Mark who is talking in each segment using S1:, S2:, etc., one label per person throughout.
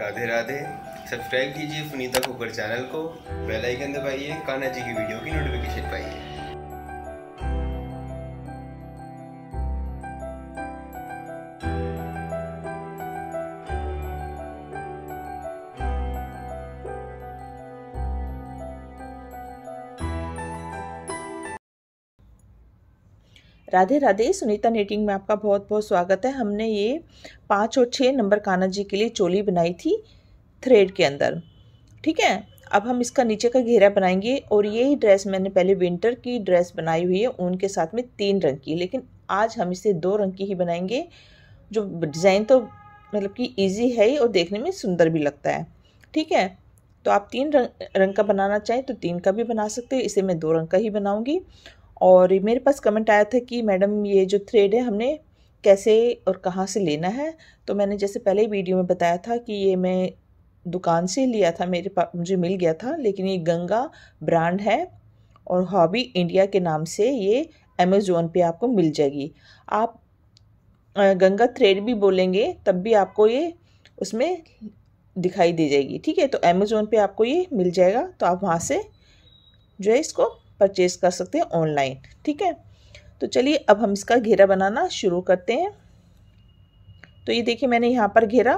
S1: Radhe Radhe subscribe कीजिए Punita Kukar channel को bell icon दबाइए कान्हा जी की वीडियो की नोटिफिकेशन पाइए राधे राधे सुनीता नेटिंग में आपका बहुत बहुत स्वागत है हमने ये पाँच और छः नंबर कान्हा जी के लिए चोली बनाई थी थ्रेड के अंदर ठीक है अब हम इसका नीचे का घेरा बनाएंगे और यही ड्रेस मैंने पहले विंटर की ड्रेस बनाई हुई है उनके साथ में तीन रंग की लेकिन आज हम इसे दो रंग की ही बनाएंगे जो डिज़ाइन तो मतलब कि ईजी है ही और देखने में सुंदर भी लगता है ठीक है तो आप तीन रंग रंग का बनाना चाहें तो तीन का भी बना सकते हो इसे मैं दो रंग का ही बनाऊंगी और मेरे पास कमेंट आया था कि मैडम ये जो थ्रेड है हमने कैसे और कहाँ से लेना है तो मैंने जैसे पहले ही वीडियो में बताया था कि ये मैं दुकान से लिया था मेरे पास मुझे मिल गया था लेकिन ये गंगा ब्रांड है और हॉबी इंडिया के नाम से ये अमेज़ोन पे आपको मिल जाएगी आप गंगा थ्रेड भी बोलेंगे तब भी आपको ये उसमें दिखाई दे जाएगी ठीक है तो अमेज़ोन पे आपको ये मिल जाएगा तो आप वहाँ से जो है इसको परचेज कर सकते हैं ऑनलाइन ठीक है तो चलिए अब हम इसका घेरा बनाना शुरू करते हैं तो ये देखिए मैंने यहाँ पर घेरा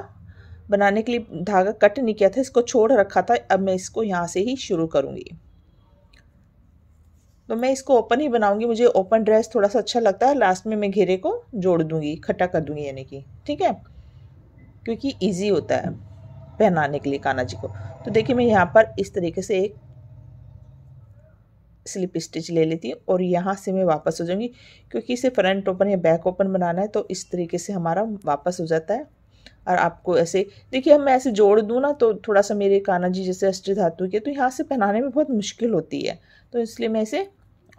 S1: बनाने के लिए धागा कट नहीं किया था इसको छोड़ रखा था अब मैं इसको यहाँ से ही शुरू करूँगी तो मैं इसको ओपन ही बनाऊंगी मुझे ओपन ड्रेस थोड़ा सा अच्छा लगता है लास्ट में मैं घेरे को जोड़ दूंगी इकट्ठा कर दूंगी यानी कि ठीक है क्योंकि ईजी होता है पहनाने के लिए कान्हा जी को तो देखिए मैं यहाँ पर इस तरीके से एक स्लिप स्टिच ले लेती हूँ और यहाँ से मैं वापस हो जाऊँगी क्योंकि इसे फ्रंट ओपन या बैक ओपन बनाना है तो इस तरीके से हमारा वापस हो जाता है और आपको ऐसे देखिए हम मैं ऐसे जोड़ दूँ ना तो थोड़ा सा मेरे काना जी जैसे अष्ट धातु के तो यहाँ से पहनाने में बहुत मुश्किल होती है तो इसलिए मैं इसे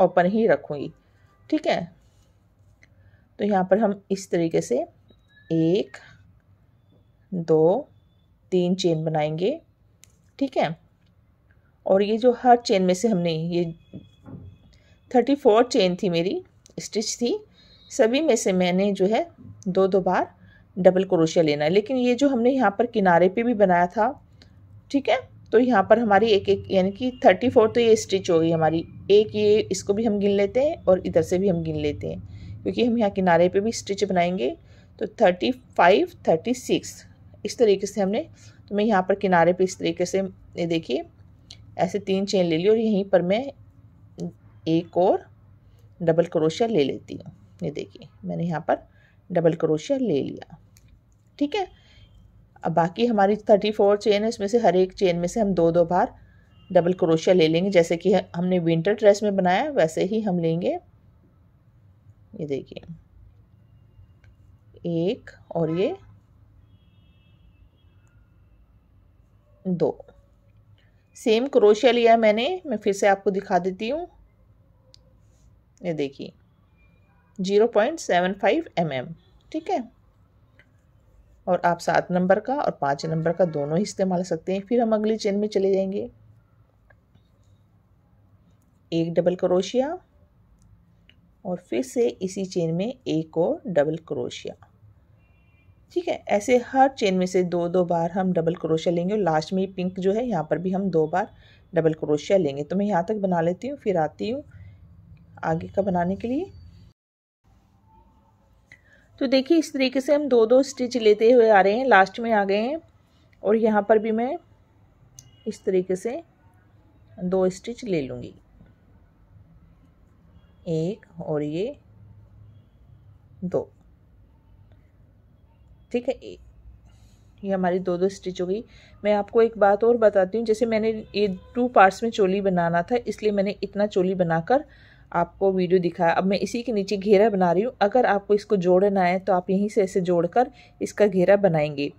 S1: ओपन ही रखूँगी ठीक है तो यहाँ पर हम इस तरीके से एक दो तीन चेन बनाएंगे ठीक है और ये जो हर चेन में से हमने ये थर्टी फोर चेन थी मेरी स्टिच थी सभी में से मैंने जो है दो दो बार डबल क्रोशिया लेना है लेकिन ये जो हमने यहाँ पर किनारे पे भी बनाया था ठीक है तो यहाँ पर हमारी एक एक यानी कि थर्टी फोर तो ये स्टिच हो गई हमारी एक ये इसको भी हम गिन लेते हैं और इधर से भी हम गिन लेते हैं क्योंकि हम यहाँ किनारे पे भी स्टिच बनाएंगे तो थर्टी फाइव थर्टी सिक्स इस तरीके से हमने तो मैं यहाँ पर किनारे पे इस तरीके से ये देखिए ऐसे तीन चेन ले ली और यहीं पर मैं एक और डबल क्रोशिया ले लेती हूँ ये देखिए मैंने यहाँ पर डबल क्रोशिया ले लिया ठीक है अब बाकी हमारी थर्टी फोर चेन है इसमें से हर एक चेन में से हम दो दो बार डबल क्रोशिया ले लेंगे जैसे कि हमने विंटर ड्रेस में बनाया वैसे ही हम लेंगे ये देखिए एक और ये दो सेम क्रोशिया लिया मैंने मैं फिर से आपको दिखा देती हूँ ये देखिए zero point seven five M M ठीक है और आप सात नंबर का और पाँच नंबर का दोनों ही इस्तेमाल कर सकते हैं फिर हम अगली चेन में चले जाएंगे एक डबल क्रोशिया और फिर से इसी चेन में एक और डबल क्रोशिया ठीक है ऐसे हर चेन में से दो दो बार हम डबल क्रोशिया लेंगे और लास्ट में पिंक जो है यहाँ पर भी हम दो बार डबल क्रोशिया लेंगे तो मैं यहाँ तक बना लेती हूँ फिर आती हूँ आगे का बनाने के लिए तो देखिए इस तरीके से हम दो दो स्टिच लेते हुए आ रहे हैं लास्ट में आ गए हैं और यहाँ पर भी मैं इस तरीके से दो स्टिच ले लूँगी एक और ये दो ठीक है ये हमारी दो दो स्टिच हो गई मैं आपको एक बात और बताती हूँ जैसे मैंने ये टू पार्ट्स में चोली बनाना था इसलिए मैंने इतना चोली बनाकर आपको वीडियो दिखाया अब मैं इसी के नीचे घेरा बना रही हूँ अगर आपको इसको जोड़ना है तो आप यहीं से ऐसे जोड़कर इसका घेरा बनाएंगे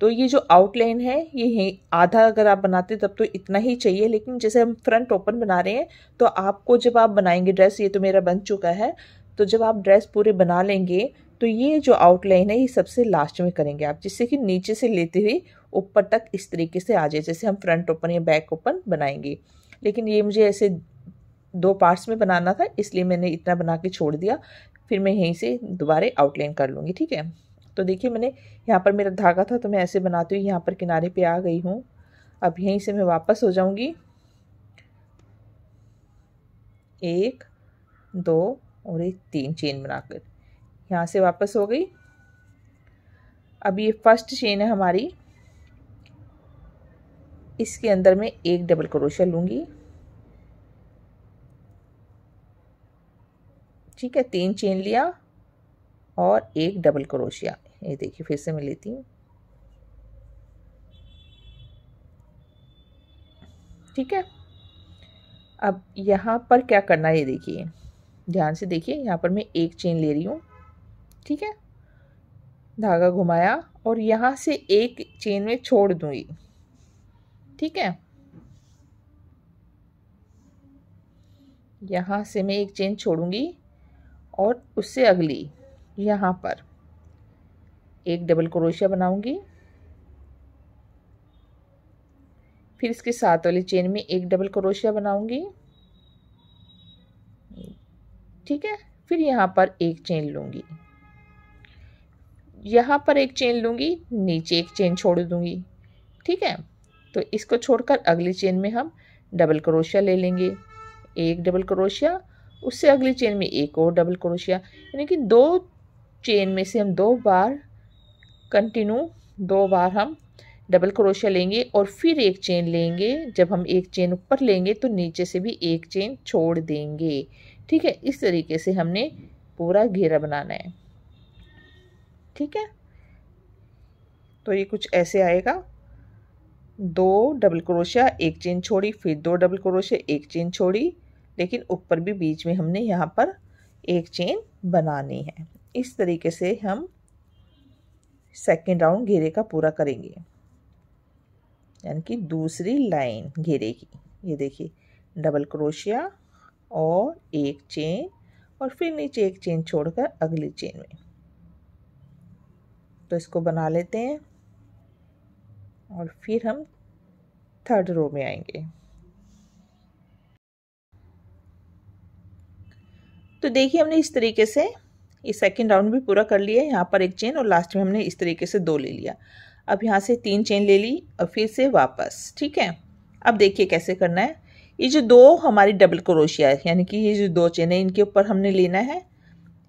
S1: तो ये जो आउटलाइन है ये आधा अगर आप बनाते तब तो इतना ही चाहिए लेकिन जैसे हम फ्रंट ओपन बना रहे हैं तो आपको जब आप बनाएंगे ड्रेस ये तो मेरा बन चुका है तो जब आप ड्रेस पूरे बना लेंगे तो ये जो आउटलाइन है ये सबसे लास्ट में करेंगे आप जिससे कि नीचे से लेते हुए ऊपर तक इस तरीके से आ जाए जैसे हम फ्रंट ओपन या बैक ओपन बनाएंगे लेकिन ये मुझे ऐसे दो पार्ट्स में बनाना था इसलिए मैंने इतना बना के छोड़ दिया फिर मैं यहीं से दोबारा आउटलाइन कर लूँगी ठीक है तो देखिए मैंने यहाँ पर मेरा धागा था तो मैं ऐसे बनाती हुई यहाँ पर किनारे पर आ गई हूँ अब यहीं से मैं वापस हो जाऊँगी एक दो और एक तीन चेन बनाकर यहाँ से वापस हो गई अब ये फर्स्ट चेन है हमारी इसके अंदर मैं एक डबल क्रोशिया लूँगी ठीक है तीन चेन लिया और एक डबल क्रोशिया ये देखिए फिर से मैं लेती हूँ ठीक है अब यहाँ पर क्या करना है ये देखिए ध्यान से देखिए यहाँ पर मैं एक चेन ले रही हूँ ठीक है धागा घुमाया और यहाँ से एक चेन में छोड़ दूंगी ठीक है यहाँ से मैं एक चेन छोड़ूंगी और उससे अगली यहाँ पर एक डबल क्रोशिया बनाऊंगी फिर इसके साथ वाली चेन में एक डबल क्रोशिया बनाऊंगी ठीक है फिर यहाँ पर एक चेन लूँगी यहाँ पर एक चेन लूँगी नीचे एक चेन छोड़ दूँगी ठीक है तो इसको छोड़कर अगली चेन में हम डबल क्रोशिया ले लेंगे एक डबल क्रोशिया उससे अगली चेन में एक और डबल क्रोशिया यानी कि दो चेन में से हम दो बार कंटिन्यू दो बार हम डबल क्रोशिया लेंगे और फिर एक चेन लेंगे जब हम एक चेन ऊपर लेंगे तो नीचे से भी एक चेन छोड़ देंगे ठीक है इस तरीके से हमने पूरा घेरा बनाना है ठीक है तो ये कुछ ऐसे आएगा दो डबल क्रोशिया एक चेन छोड़ी फिर दो डबल क्रोशिया एक चेन छोड़ी लेकिन ऊपर भी बीच में हमने यहाँ पर एक चेन बनानी है इस तरीके से हम सेकेंड राउंड घेरे का पूरा करेंगे यानी कि दूसरी लाइन घेरे की ये देखिए डबल क्रोशिया और एक चेन और फिर नीचे एक चेन छोड़कर अगली चेन में तो इसको बना लेते हैं और फिर हम थर्ड रो में आएंगे तो देखिए हमने इस तरीके से ये सेकेंड राउंड भी पूरा कर लिया यहाँ पर एक चेन और लास्ट में हमने इस तरीके से दो ले लिया अब यहाँ से तीन चेन ले ली और फिर से वापस ठीक है अब देखिए कैसे करना है ये जो दो हमारी डबल क्रोशिया है यानी कि ये जो दो चेन है इनके ऊपर हमने लेना है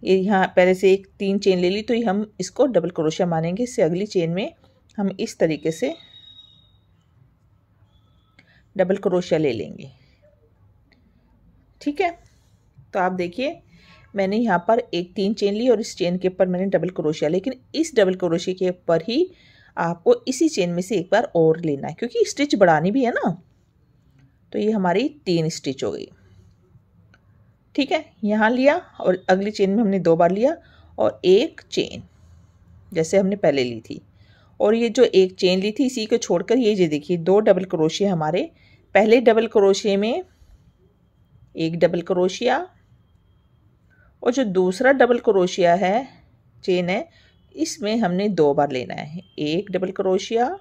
S1: ये यहाँ पहले से एक तीन चेन ले ली तो ये हम इसको डबल क्रोशिया मानेंगे इससे अगली चेन में हम इस तरीके से डबल क्रोशिया ले लेंगे ठीक है तो आप देखिए मैंने यहाँ पर एक तीन चेन ली और इस चेन के ऊपर मैंने डबल क्रोशिया लेकिन इस डबल क्रोशिया के ऊपर ही आपको इसी चेन में से एक बार और लेना है क्योंकि स्टिच बढ़ानी भी है ना तो ये हमारी तीन स्टिच हो गई ठीक है यहाँ लिया और अगली चेन में हमने दो बार लिया और एक चेन जैसे हमने पहले ली थी और ये जो एक चेन ली थी इसी को छोड़कर ये जो देखिए दो डबल क्रोशिया हमारे पहले डबल क्रोशिया में एक डबल क्रोशिया और जो दूसरा डबल क्रोशिया है चेन है इसमें हमने दो बार लेना है एक डबल क्रोशिया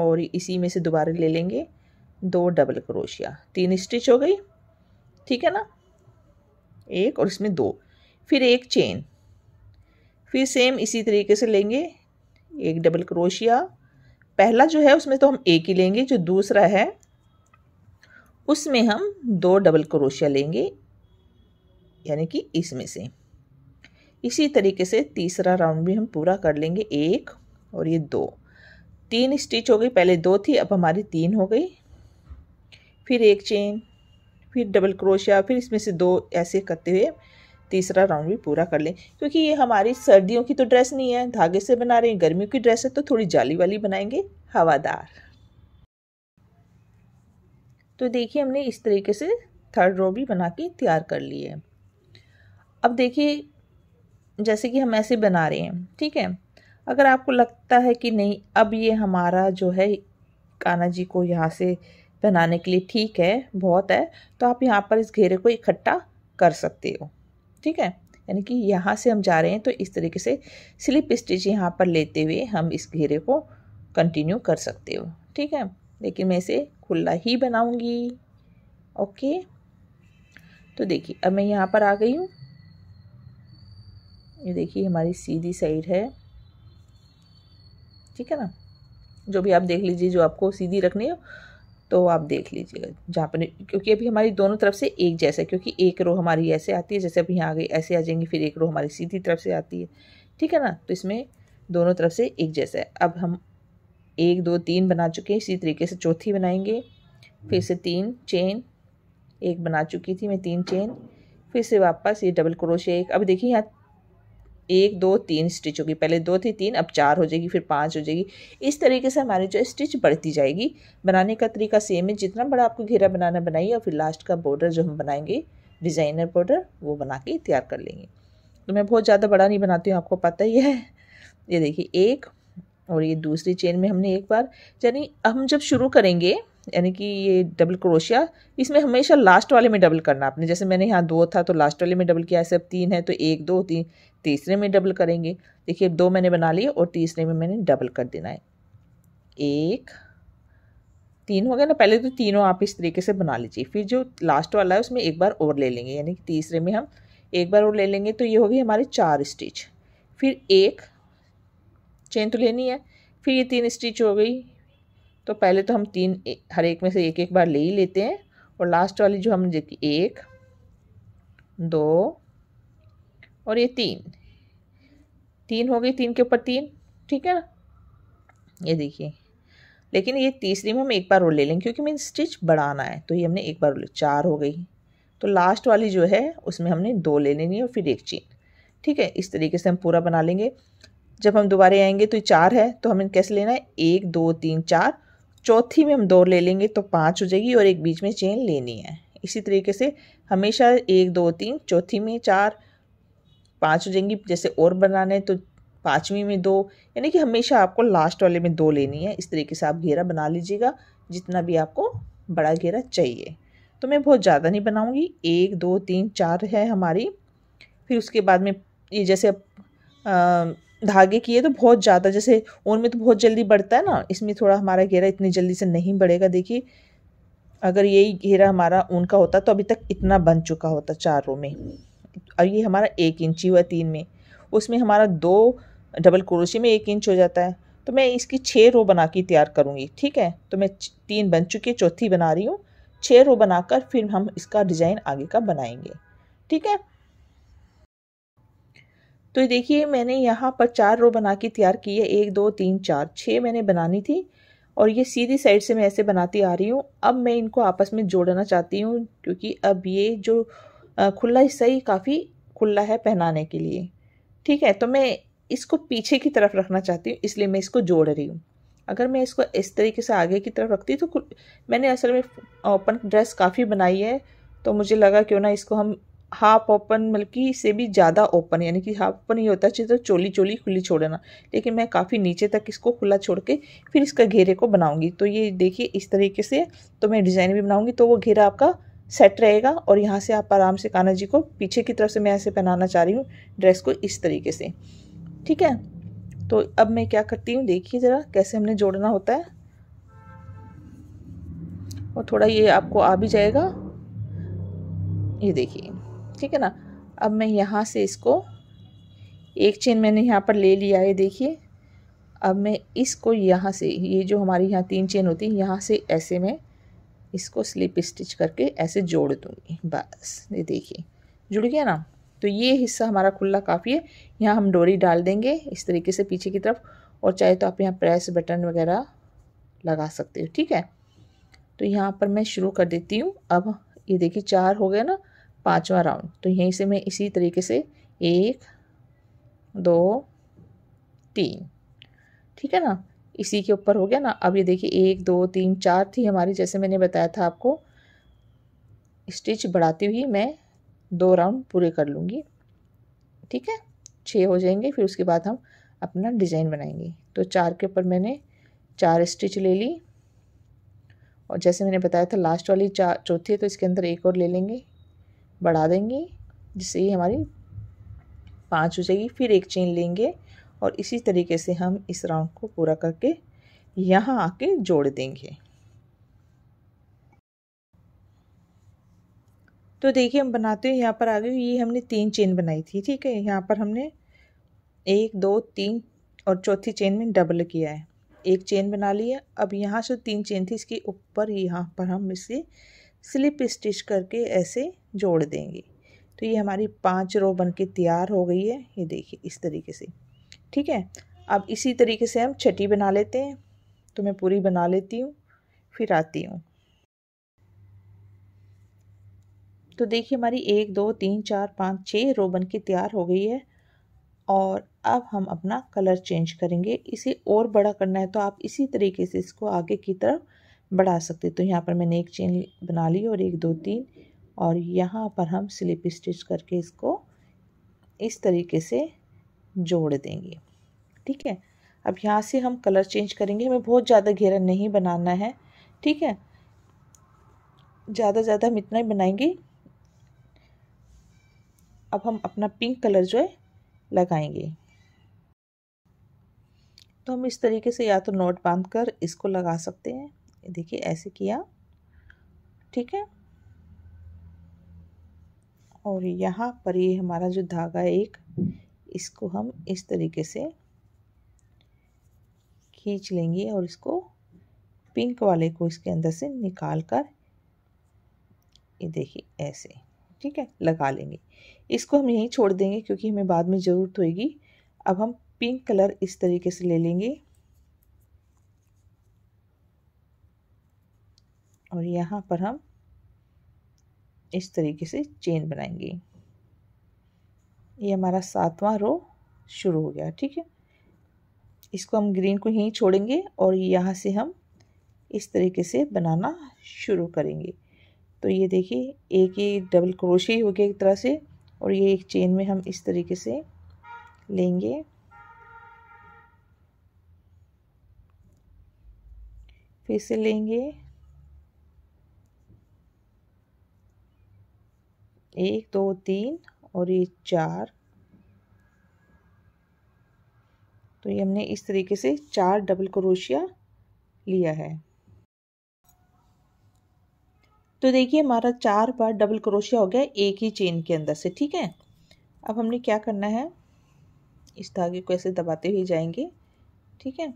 S1: और इसी में से दोबारा ले लेंगे दो डबल क्रोशिया तीन स्टिच हो गई ठीक है ना एक और इसमें दो फिर एक चेन फिर सेम इसी तरीके से लेंगे एक डबल क्रोशिया पहला जो है उसमें तो हम एक ही लेंगे जो दूसरा है उसमें हम दो डबल क्रोशिया लेंगे यानी कि इसमें से इसी तरीके से तीसरा राउंड भी हम पूरा कर लेंगे एक और ये दो तीन स्टिच हो गई पहले दो थी अब हमारी तीन हो गई फिर एक चेन फिर डबल क्रोशिया फिर इसमें से दो ऐसे करते हुए तीसरा राउंड भी पूरा कर लें क्योंकि ये हमारी सर्दियों की तो ड्रेस नहीं है धागे से बना रहे हैं गर्मियों की ड्रेस है तो थोड़ी जाली वाली बनाएंगे हवादार तो देखिए हमने इस तरीके से थर्ड रो भी बना के तैयार कर ली है अब देखिए जैसे कि हम ऐसे बना रहे हैं ठीक है अगर आपको लगता है कि नहीं अब ये हमारा जो है काना जी को यहाँ से बनाने के लिए ठीक है बहुत है तो आप यहाँ पर इस घेरे को इकट्ठा कर सकते हो ठीक है यानी कि यहाँ से हम जा रहे हैं तो इस तरीके से स्लिप स्टिच यहाँ पर लेते हुए हम इस घेरे को कंटिन्यू कर सकते हो ठीक है लेकिन मैं इसे खुला ही बनाऊँगी ओके तो देखिए अब मैं यहाँ पर आ गई हूँ ये देखिए हमारी सीधी साइड है ठीक है ना जो भी आप देख लीजिए जो आपको सीधी रखनी हो तो आप देख लीजिएगा जहाँ पर क्योंकि अभी हमारी दोनों तरफ से एक जैसा है क्योंकि एक रो हमारी ऐसे आती है जैसे अभी यहाँ आ गई ऐसे आ जाएंगी फिर एक रो हमारी सीधी तरफ से आती है ठीक है ना तो इसमें दोनों तरफ से एक जैसा है अब हम एक दो तीन बना चुके हैं इसी तरीके से चौथी बनाएंगे फिर से तीन चेन एक बना चुकी थी मैं तीन चेन फिर से वापस ये डबल क्रोशिया एक अब देखिए यहाँ एक दो तीन स्टिच होगी पहले दो थी तीन अब चार हो जाएगी फिर पाँच हो जाएगी इस तरीके से हमारी जो स्टिच बढ़ती जाएगी बनाने का तरीका सेम है जितना बड़ा आपको घेरा बनाना बनाइए और फिर लास्ट का बॉर्डर जो हम बनाएंगे डिज़ाइनर बॉर्डर वो बना के तैयार कर लेंगे तो मैं बहुत ज़्यादा बड़ा नहीं बनाती हूँ आपको पता ही है ये देखिए एक और ये दूसरी चेन में हमने एक बार यानी हम जब शुरू करेंगे यानी कि ये डबल क्रोशिया इसमें हमेशा लास्ट वाले में डबल करना आपने जैसे मैंने यहाँ दो था तो लास्ट वाले में डबल किया ऐसे अब तीन है तो एक दो तीन तीसरे में डबल करेंगे देखिए दो मैंने बना लिए और तीसरे में मैंने डबल कर देना है एक तीन हो गया ना पहले तो तीनों आप इस तरीके से बना लीजिए फिर जो लास्ट वाला है उसमें एक बार और ले लेंगे यानी कि तीसरे में हम एक बार और ले लेंगे तो ये होगी हमारे चार स्टिच फिर एक चेन तो लेनी है फिर ये तीन स्टिच हो गई तो पहले तो हम तीन हर एक में से एक एक बार ले ही लेते हैं और लास्ट वाली जो हम एक दो और ये तीन तीन हो गई तीन के ऊपर तीन ठीक है ना ये देखिए लेकिन ये तीसरी में हम एक बार और ले लेंगे क्योंकि मैं स्टिच बढ़ाना है तो ये हमने एक बार चार हो गई तो लास्ट वाली जो है उसमें हमने दो ले लेनी है और फिर एक चीन ठीक है इस तरीके से हम पूरा बना लेंगे जब हम दोबारे आएंगे तो ये चार है तो हमें कैसे लेना है एक दो तीन चार चौथी में हम दो ले लेंगे तो पाँच हो जाएगी और एक बीच में चेन लेनी है इसी तरीके से हमेशा एक दो तीन चौथी में चार पाँच हो जाएंगी जैसे और बनाने तो पाँचवीं में दो यानी कि हमेशा आपको लास्ट वाले में दो लेनी है इस तरीके से आप घेरा बना लीजिएगा जितना भी आपको बड़ा घेरा चाहिए तो मैं बहुत ज़्यादा नहीं बनाऊँगी एक दो तीन चार है हमारी फिर उसके बाद में ये जैसे धागे की है तो बहुत ज़्यादा जैसे ऊन में तो बहुत जल्दी बढ़ता है ना इसमें थोड़ा हमारा घेरा इतनी जल्दी से नहीं बढ़ेगा देखिए अगर यही घेरा हमारा ऊन का होता तो अभी तक इतना बन चुका होता चारों में और ये हमारा एक इंच ही हुआ तीन में उसमें हमारा दो डबल क्रोशी में एक इंच हो जाता है तो मैं इसकी छः रो बना के तैयार करूँगी ठीक है तो मैं तीन बन चुकी है चौथी बना रही हूँ छः रो बनाकर फिर हम इसका डिज़ाइन आगे का बनाएंगे ठीक है तो देखिए मैंने यहाँ पर चार रो बना के तैयार की है एक दो तीन चार छः मैंने बनानी थी और ये सीधी साइड से मैं ऐसे बनाती आ रही हूँ अब मैं इनको आपस में जोड़ना चाहती हूँ क्योंकि अब ये जो खुला हिस्सा ही काफ़ी खुला है पहनाने के लिए ठीक है तो मैं इसको पीछे की तरफ रखना चाहती हूँ इसलिए मैं इसको जोड़ रही हूँ अगर मैं इसको इस तरीके से आगे की तरफ रखती तो मैंने असल में ओपन ड्रेस काफ़ी बनाई है तो मुझे लगा क्यों ना इसको हम हाफ ओपन बल्कि से भी ज़्यादा ओपन यानी कि हाफ ओपन ही होता चाहिए तो चोली चोली खुली छोड़ना लेकिन मैं काफ़ी नीचे तक इसको खुला छोड़ के फिर इसका घेरे को बनाऊंगी तो ये देखिए इस तरीके से तो मैं डिज़ाइन भी बनाऊंगी तो वो घेरा आपका सेट रहेगा और यहाँ से आप आराम से कान्हा जी को पीछे की तरफ से मैं ऐसे पहनाना चाह रही हूँ ड्रेस को इस तरीके से ठीक है तो अब मैं क्या करती हूँ देखिए ज़रा कैसे हमने जोड़ना होता है और थोड़ा ये आपको आ भी जाएगा ये देखिए ठीक है ना अब मैं यहाँ से इसको एक चेन मैंने यहाँ पर ले लिया है देखिए अब मैं इसको यहाँ से ये जो हमारी यहाँ तीन चेन होती है यहाँ से ऐसे में इसको स्लिप स्टिच करके ऐसे जोड़ दूँगी बस ये देखिए जुड़ गया ना तो ये हिस्सा हमारा खुला काफ़ी है यहाँ हम डोरी डाल देंगे इस तरीके से पीछे की तरफ और चाहे तो आप यहाँ प्रेस बटन वगैरह लगा सकते हो ठीक है तो यहाँ पर मैं शुरू कर देती हूँ अब ये देखिए चार हो गया ना पांचवा राउंड तो यहीं से मैं इसी तरीके से एक दो तीन ठीक है ना इसी के ऊपर हो गया ना अब ये देखिए एक दो तीन चार थी हमारी जैसे मैंने बताया था आपको स्टिच बढ़ाती हुई मैं दो राउंड पूरे कर लूँगी ठीक है छः हो जाएंगे फिर उसके बाद हम अपना डिज़ाइन बनाएंगे तो चार के ऊपर मैंने चार स्टिच ले ली और जैसे मैंने बताया था लास्ट वाली चार चौथी है तो इसके अंदर एक और ले लेंगे बढ़ा देंगे जिससे ये हमारी पाँच हो जाएगी फिर एक चेन लेंगे और इसी तरीके से हम इस राउंड को पूरा करके यहाँ आके जोड़ देंगे तो देखिए हम बनाते हैं यहाँ पर आ गए ये हमने तीन चेन बनाई थी ठीक है यहाँ पर हमने एक दो तीन और चौथी चेन में डबल किया है एक चेन बना ली है अब यहाँ से तीन चेन थी इसके ऊपर यहाँ पर हम इसे स्लिप स्टिच करके ऐसे जोड़ देंगे तो ये हमारी पांच रो बन के तैयार हो गई है ये देखिए इस तरीके से ठीक है अब इसी तरीके से हम छठी बना लेते हैं तो मैं पूरी बना लेती हूँ फिर आती हूँ तो देखिए हमारी एक दो तीन चार पाँच छः रो बन के तैयार हो गई है और अब हम अपना कलर चेंज करेंगे इसे और बड़ा करना है तो आप इसी तरीके से इसको आगे की तरफ बढ़ा सकते तो यहाँ पर मैंने एक चेन बना ली और एक दो तीन और यहाँ पर हम स्लिप स्टिच करके इसको इस तरीके से जोड़ देंगे ठीक है अब यहाँ से हम कलर चेंज करेंगे हमें बहुत ज़्यादा घेरा नहीं बनाना है ठीक है ज़्यादा ज़्यादा हम इतना ही बनाएंगे अब हम अपना पिंक कलर जो है लगाएंगे तो हम इस तरीके से या तो नोट बांध कर इसको लगा सकते हैं देखिए ऐसे किया ठीक है और यहाँ पर ये हमारा जो धागा है एक इसको हम इस तरीके से खींच लेंगे और इसको पिंक वाले को इसके अंदर से निकाल कर ये देखिए ऐसे ठीक है लगा लेंगे इसको हम यहीं छोड़ देंगे क्योंकि हमें बाद में ज़रूरत होगी अब हम पिंक कलर इस तरीके से ले लेंगे और यहाँ पर हम इस तरीके से चेन बनाएंगे ये हमारा सातवां रो शुरू हो गया ठीक है इसको हम ग्रीन को यहीं छोड़ेंगे और यहाँ से हम इस तरीके से बनाना शुरू करेंगे तो ये देखिए एक ही डबल क्रोशे हो गया एक तरह से और ये एक चेन में हम इस तरीके से लेंगे फिर से लेंगे एक दो तीन और ये चार तो ये हमने इस तरीके से चार डबल क्रोशिया लिया है तो देखिए हमारा चार बार डबल क्रोशिया हो गया एक ही चेन के अंदर से ठीक है अब हमने क्या करना है इस धागे को ऐसे दबाते हुए जाएंगे ठीक है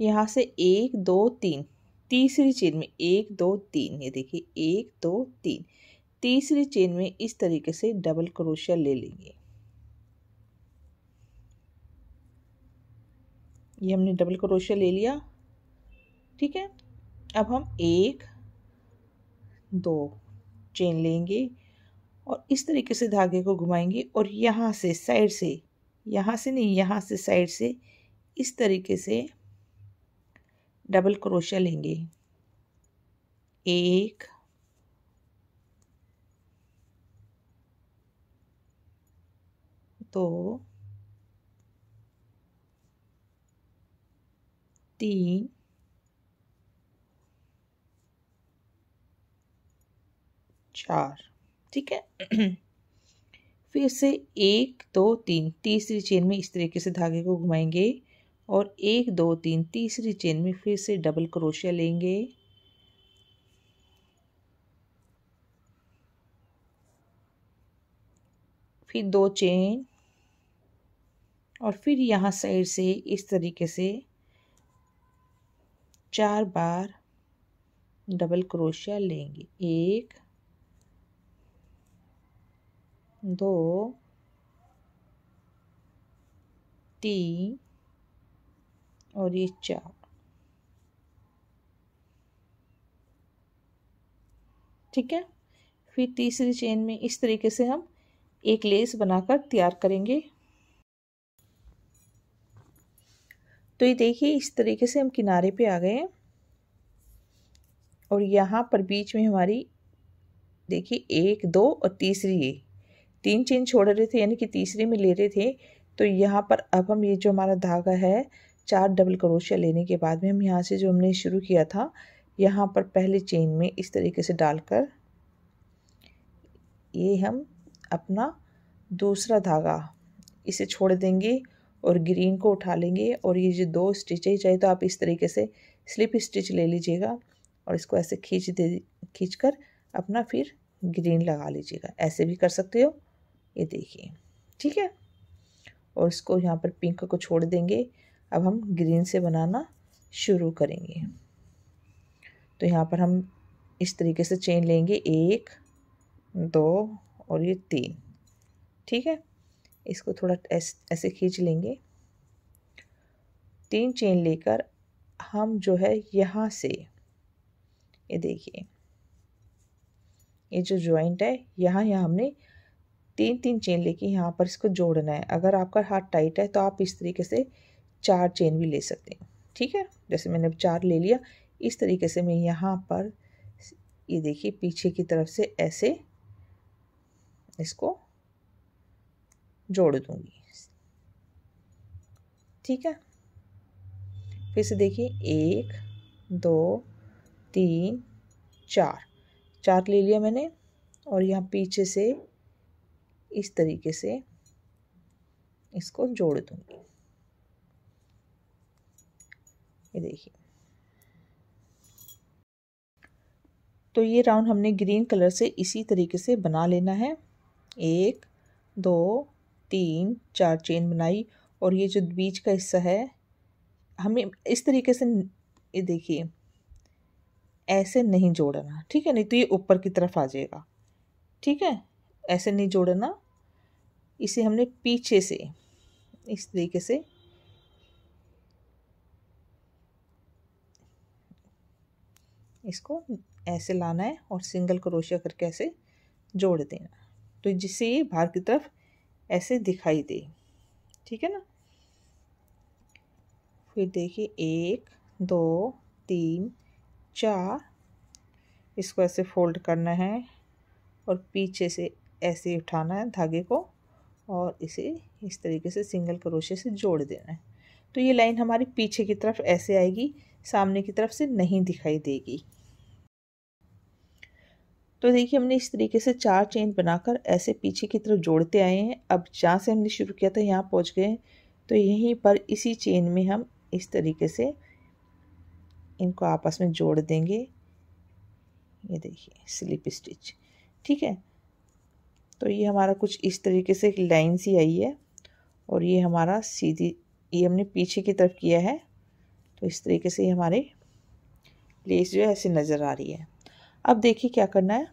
S1: यहाँ से एक दो तीन तीसरी चेन में एक दो तीन ये देखिए एक दो तीन तीसरी चेन में इस तरीके से डबल क्रोशिया ले लेंगे ये हमने डबल क्रोशिया ले लिया ठीक है अब हम एक दो चेन लेंगे और इस तरीके से धागे को घुमाएंगे और यहाँ से साइड से यहाँ से नहीं यहाँ से साइड से इस तरीके से डबल क्रोशिया लेंगे एक दो तीन चार ठीक है फिर से एक दो तीन तीसरी चेन में इस तरीके से धागे को घुमाएंगे और एक दो तीन तीसरी चेन में फिर से डबल क्रोशिया लेंगे फिर दो चेन और फिर यहाँ साइड से इस तरीके से चार बार डबल क्रोशिया लेंगे एक दो तीन और ये चार ठीक है फिर तीसरी चेन में इस तरीके से हम एक लेस बनाकर तैयार करेंगे तो ये देखिए इस तरीके से हम किनारे पे आ गए हैं और यहाँ पर बीच में हमारी देखिए एक दो और तीसरी ये तीन चेन छोड़ रहे थे यानी कि तीसरे में ले रहे थे तो यहाँ पर अब हम ये जो हमारा धागा है चार डबल क्रोशिया लेने के बाद में हम यहाँ से जो हमने शुरू किया था यहाँ पर पहले चेन में इस तरीके से डालकर ये हम अपना दूसरा धागा इसे छोड़ देंगे और ग्रीन को उठा लेंगे और ये जो दो स्टिचें चाहिए तो आप इस तरीके से स्लिप स्टिच ले लीजिएगा और इसको ऐसे खींच दे खींच कर अपना फिर ग्रीन लगा लीजिएगा ऐसे भी कर सकते हो ये देखिए ठीक है और इसको यहाँ पर पिंक को छोड़ देंगे अब हम ग्रीन से बनाना शुरू करेंगे तो यहाँ पर हम इस तरीके से चेन लेंगे एक दो और ये तीन ठीक है इसको थोड़ा ऐसे खींच लेंगे तीन चेन लेकर हम जो है यहाँ से ये देखिए ये जो जॉइंट है यहाँ यहाँ हमने तीन तीन चेन लेके यहाँ पर इसको जोड़ना है अगर आपका हाथ टाइट है तो आप इस तरीके से चार चेन भी ले सकते हैं ठीक है जैसे मैंने चार ले लिया इस तरीके से मैं यहाँ पर ये देखिए पीछे की तरफ से ऐसे इसको जोड़ दूंगी ठीक है फिर से देखिए एक दो तीन चार चार ले लिया मैंने और यहाँ पीछे से इस तरीके से इसको जोड़ दूंगी ये देखिए तो ये राउंड हमने ग्रीन कलर से इसी तरीके से बना लेना है एक दो तीन चार चेन बनाई और ये जो बीच का हिस्सा है हमें इस तरीके से ये देखिए ऐसे नहीं जोड़ना ठीक है नहीं तो ये ऊपर की तरफ आ जाएगा ठीक है ऐसे नहीं जोड़ना इसे हमने पीछे से इस तरीके से इसको ऐसे लाना है और सिंगल क्रोशिया करके ऐसे जोड़ देना तो जिससे ये बाहर की तरफ ऐसे दिखाई दे ठीक है ना फिर देखिए एक दो तीन चार इसको ऐसे फोल्ड करना है और पीछे से ऐसे उठाना है धागे को और इसे इस तरीके से सिंगल क्रोशे से जोड़ देना है तो ये लाइन हमारी पीछे की तरफ ऐसे आएगी सामने की तरफ से नहीं दिखाई देगी तो देखिए हमने इस तरीके से चार चेन बनाकर ऐसे पीछे की तरफ जोड़ते आए हैं अब जहाँ से हमने शुरू किया था यहाँ पहुँच गए तो यहीं पर इसी चेन में हम इस तरीके से इनको आपस में जोड़ देंगे ये देखिए स्लिप स्टिच ठीक है तो ये हमारा कुछ इस तरीके से एक लाइन सी आई है और ये हमारा सीधी ये हमने पीछे की तरफ किया है तो इस तरीके से ये हमारे लेस जो है ऐसे नज़र आ रही है अब देखिए क्या करना है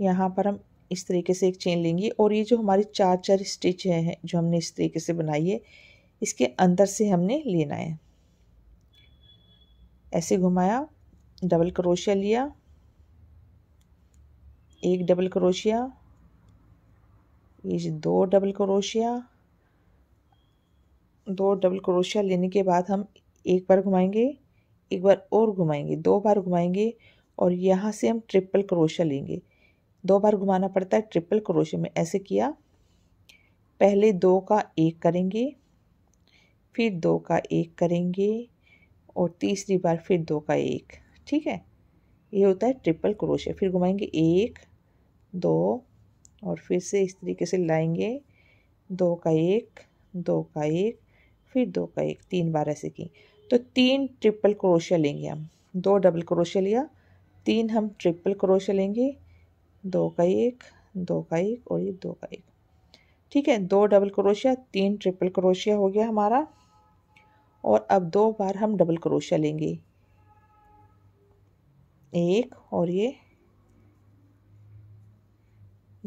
S1: यहाँ पर हम इस तरीके से एक चेन लेंगे और ये जो हमारी चार चार स्टिच हैं जो हमने इस तरीके से बनाई है इसके अंदर से हमने लेना है ऐसे घुमाया डबल क्रोशिया लिया एक डबल क्रोशिया ये दो डबल क्रोशिया दो डबल क्रोशिया लेने के बाद हम एक बार घुमाएंगे एक बार और घुमाएंगे दो बार घुमाएंगे और यहाँ से हम ट्रिपल क्रोशा लेंगे दो बार घुमाना पड़ता है ट्रिपल क्रोशे में ऐसे किया पहले दो का एक करेंगे फिर दो का एक करेंगे और तीसरी बार फिर दो का एक ठीक है ये होता है ट्रिपल क्रोशे फिर घुमाएंगे एक दो और फिर से इस तरीके से लाएंगे दो का एक दो का एक फिर दो का एक तीन बार ऐसे की तो तीन ट्रिपल क्रोशिया लेंगे हम दो डबल क्रोशिया लिया तीन हम ट्रिपल क्रोशिया लेंगे दो का एक दो का एक और ये दो का एक ठीक है दो डबल क्रोशिया तीन ट्रिपल क्रोशिया हो गया हमारा और अब दो बार हम डबल क्रोशिया लेंगे एक और ये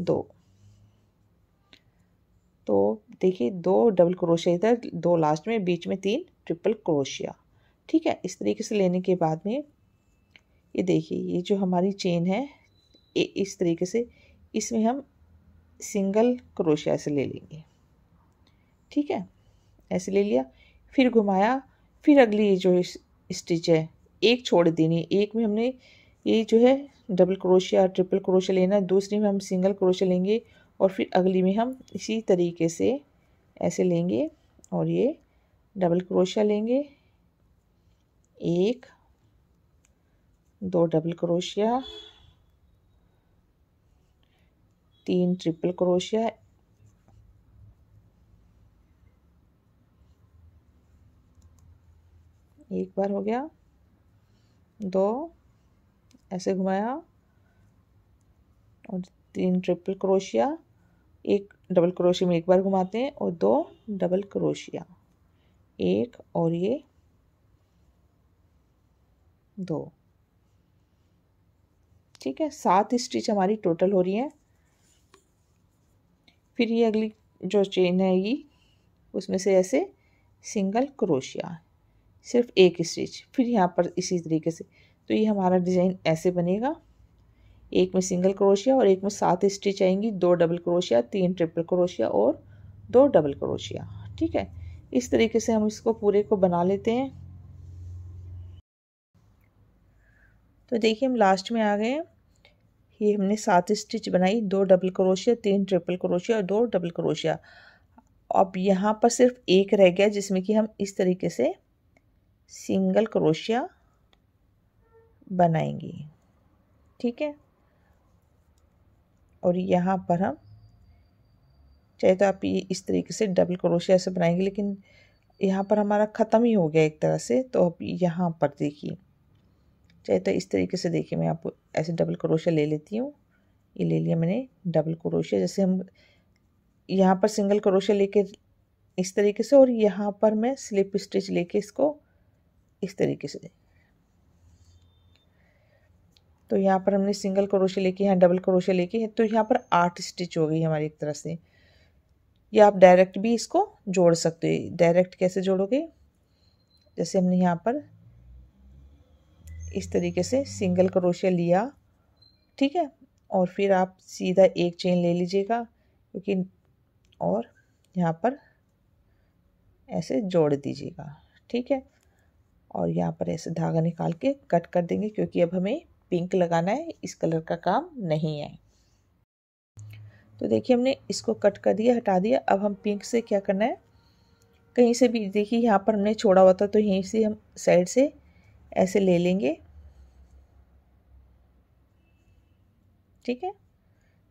S1: दो तो देखिए दो डबल क्रोशिया इधर दो लास्ट में बीच में तीन ट्रिपल क्रोशिया ठीक है इस तरीके से लेने के बाद में ये देखिए ये जो हमारी चेन है ए, इस तरीके से इसमें हम सिंगल क्रोशिया से ले लेंगे ठीक है ऐसे ले लिया फिर घुमाया फिर अगली जो स्टिच है एक छोड़ देनी एक में हमने ये जो है डबल क्रोशिया ट्रिपल क्रोशिया लेना दूसरी में हम सिंगल क्रोशिया लेंगे और फिर अगली में हम इसी तरीके से ऐसे लेंगे और ये डबल क्रोशिया लेंगे एक दो डबल क्रोशिया तीन ट्रिपल क्रोशिया एक बार हो गया दो ऐसे घुमाया और तीन ट्रिपल क्रोशिया एक डबल क्रोशिया में एक बार घुमाते हैं और दो डबल क्रोशिया एक और ये दो ठीक है सात स्टिच हमारी टोटल हो रही है फिर ये अगली जो चेन है ये उसमें से ऐसे सिंगल क्रोशिया सिर्फ एक स्टिच फिर यहाँ पर इसी तरीके से तो ये हमारा डिज़ाइन ऐसे बनेगा एक में सिंगल क्रोशिया और एक में सात स्टिच आएंगी दो डबल क्रोशिया तीन ट्रिपल क्रोशिया और दो डबल क्रोशिया ठीक है इस तरीके से हम इसको पूरे को बना लेते हैं तो देखिए हम लास्ट में आ गए हैं ये हमने सात स्टिच बनाई दो डबल क्रोशिया तीन ट्रिपल क्रोशिया और दो डबल क्रोशिया अब यहाँ पर सिर्फ एक रह गया जिसमें कि हम इस तरीके से सिंगल क्रोशिया बनाएंगे ठीक है और यहाँ पर हम चाहे तो आप ये इस तरीके से डबल क्रोशिया से बनाएंगे लेकिन यहाँ पर हमारा ख़त्म ही हो गया एक तरह से तो आप यहाँ पर देखिए चाहे तो इस तरीके से देखिए मैं आपको ऐसे डबल क्रोशिया ले लेती हूँ ये ले लिया मैंने डबल क्रोशिया जैसे हम यहाँ पर सिंगल क्रोशिया लेके इस तरीके से और यहाँ पर मैं स्लिप स्टिच लेके इसको इस तरीके से तो यहाँ पर हमने सिंगल क्रोशे लेके हैं डबल क्रोशे लेके हैं तो यहाँ पर आठ स्टिच हो गई हमारी एक तरह से या आप डायरेक्ट भी इसको जोड़ सकते हो डायरेक्ट कैसे जोड़ोगे जैसे हमने यहाँ पर इस तरीके से सिंगल क्रोशे लिया ठीक है और फिर आप सीधा एक चेन ले लीजिएगा क्योंकि और यहाँ पर ऐसे जोड़ दीजिएगा ठीक है और यहाँ पर ऐसे धागा निकाल के कट कर देंगे क्योंकि अब हमें पिंक लगाना है इस कलर का काम नहीं है तो देखिए हमने इसको कट कर दिया हटा दिया अब हम पिंक से क्या करना है कहीं से भी देखिए यहाँ पर हमने छोड़ा हुआ था तो यहीं से हम साइड से ऐसे ले लेंगे ठीक है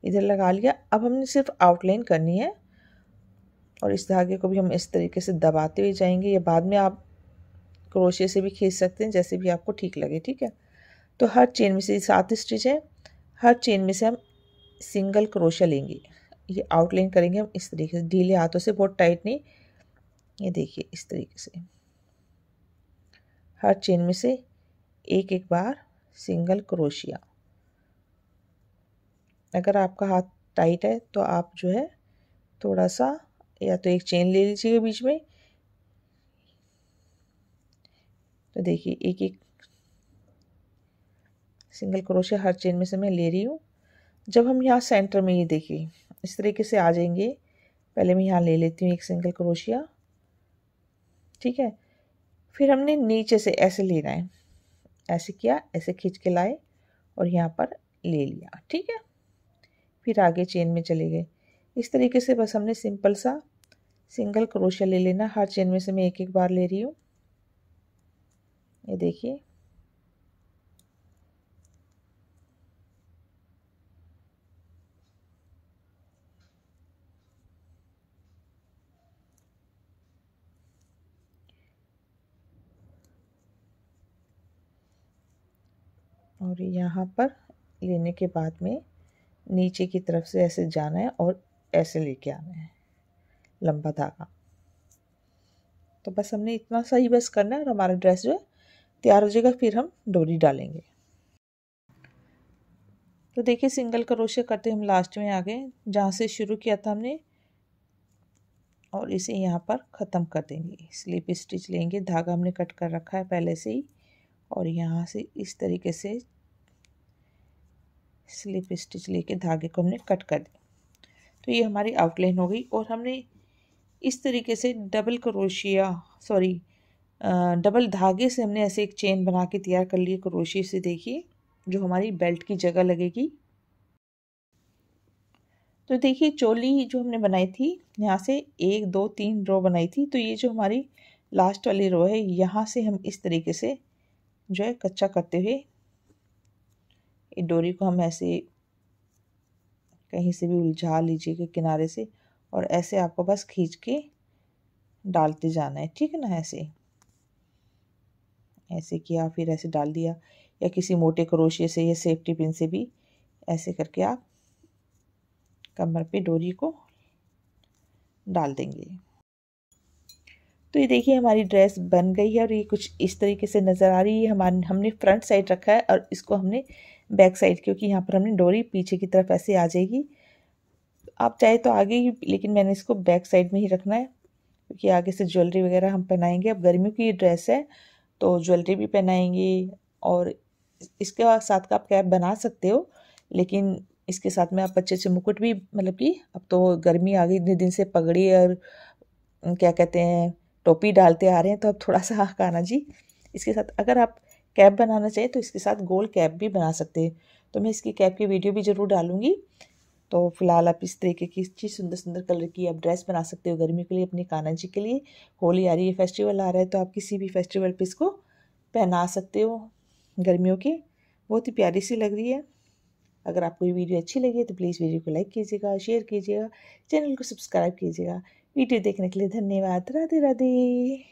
S1: इधर लगा लिया अब हमने सिर्फ आउटलाइन करनी है और इस धागे को भी हम इस तरीके से दबाते हुए जाएंगे या बाद में आप क्रोशे से भी खींच सकते हैं जैसे भी आपको ठीक लगे ठीक है तो हर चेन में से सात स्टिच है हर चेन में से हम सिंगल क्रोशिया लेंगे ये आउटलाइन करेंगे हम इस तरीके से ढीले हाथों से बहुत टाइट नहीं ये देखिए इस तरीके से हर चेन में से एक एक बार सिंगल क्रोशिया अगर आपका हाथ टाइट है तो आप जो है थोड़ा सा या तो एक चेन ले लीजिएगा बीच में तो देखिए एक एक सिंगल क्रोशिया हर चेन में से मैं ले रही हूँ जब हम यहाँ सेंटर में ये देखिए इस तरीके से आ जाएंगे पहले मैं यहाँ ले लेती हूँ एक सिंगल क्रोशिया ठीक है फिर हमने नीचे से ऐसे लेना है ऐसे किया ऐसे खींच के लाए और यहाँ पर ले लिया ठीक है फिर आगे चेन में चले गए इस तरीके से बस हमने सिंपल सा सिंगल क्रोशिया ले लेना हर चेन में से मैं एक एक बार ले रही हूँ ये देखिए और यहाँ पर लेने के बाद में नीचे की तरफ से ऐसे जाना है और ऐसे लेके आना है लंबा धागा तो बस हमने इतना सा ही बस करना है और हमारा ड्रेस जो है तैयार हो जाएगा फिर हम डोरी डालेंगे तो देखिए सिंगल करोशे करते हम लास्ट में आ गए जहाँ से शुरू किया था हमने और इसे यहाँ पर ख़त्म कर देंगे स्लीप स्टिच लेंगे धागा हमने कट कर रखा है पहले से ही और यहाँ से इस तरीके से स्लिप स्टिच लेके धागे को हमने कट कर दिया तो ये हमारी आउटलाइन हो गई और हमने इस तरीके से डबल क्रोशिया सॉरी डबल धागे से हमने ऐसे एक चेन बना के तैयार कर लिए क्रोशिए से देखिए जो हमारी बेल्ट की जगह लगेगी तो देखिए चोली जो हमने बनाई थी यहाँ से एक दो तीन रो बनाई थी तो ये जो हमारी लास्ट वाली रो है यहाँ से हम इस तरीके से जो है कच्चा करते हुए ये डोरी को हम ऐसे कहीं से भी उलझा लीजिएगा किनारे से और ऐसे आपको बस खींच के डालते जाना है ठीक है ना ऐसे ऐसे किया फिर ऐसे डाल दिया या किसी मोटे क्रोशिए से या सेफ्टी पिन से भी ऐसे करके आप कमर पे डोरी को डाल देंगे तो ये देखिए हमारी ड्रेस बन गई है और ये कुछ इस तरीके से नज़र आ रही है हमारे हमने फ्रंट साइड रखा है और इसको हमने बैक साइड क्योंकि यहाँ पर हमने डोरी पीछे की तरफ ऐसे आ जाएगी आप चाहे तो आगे ही लेकिन मैंने इसको बैक साइड में ही रखना है क्योंकि आगे से ज्वेलरी वगैरह हम पहनाएंगे अब गर्मियों की ड्रेस है तो ज्वेलरी भी पहनाएंगे और इसके साथ का आप कैप बना सकते हो लेकिन इसके साथ में आप अच्छे अच्छे मुकुट भी मतलब कि अब तो गर्मी आ गई इतने दिन से पगड़ी और क्या कहते हैं टोपी डालते आ रहे हैं तो अब थोड़ा सा खाना जी इसके साथ अगर आप कैप बनाना चाहिए तो इसके साथ गोल कैप भी बना सकते हैं तो मैं इसकी कैप की वीडियो भी ज़रूर डालूंगी तो फिलहाल आप इस तरीके की अच्छी सुंदर सुंदर कलर की आप ड्रेस बना सकते हो गर्मी के लिए अपनी कान्हा जी के लिए होली आ रही है फेस्टिवल आ रहा है तो आप किसी भी फेस्टिवल पर इसको पहना सकते हो गर्मियों की बहुत ही प्यारी सी लग रही है अगर आपको ये वीडियो अच्छी लगी है तो प्लीज़ वीडियो को लाइक कीजिएगा शेयर कीजिएगा चैनल को सब्सक्राइब कीजिएगा वीडियो देखने के लिए धन्यवाद राधे राधे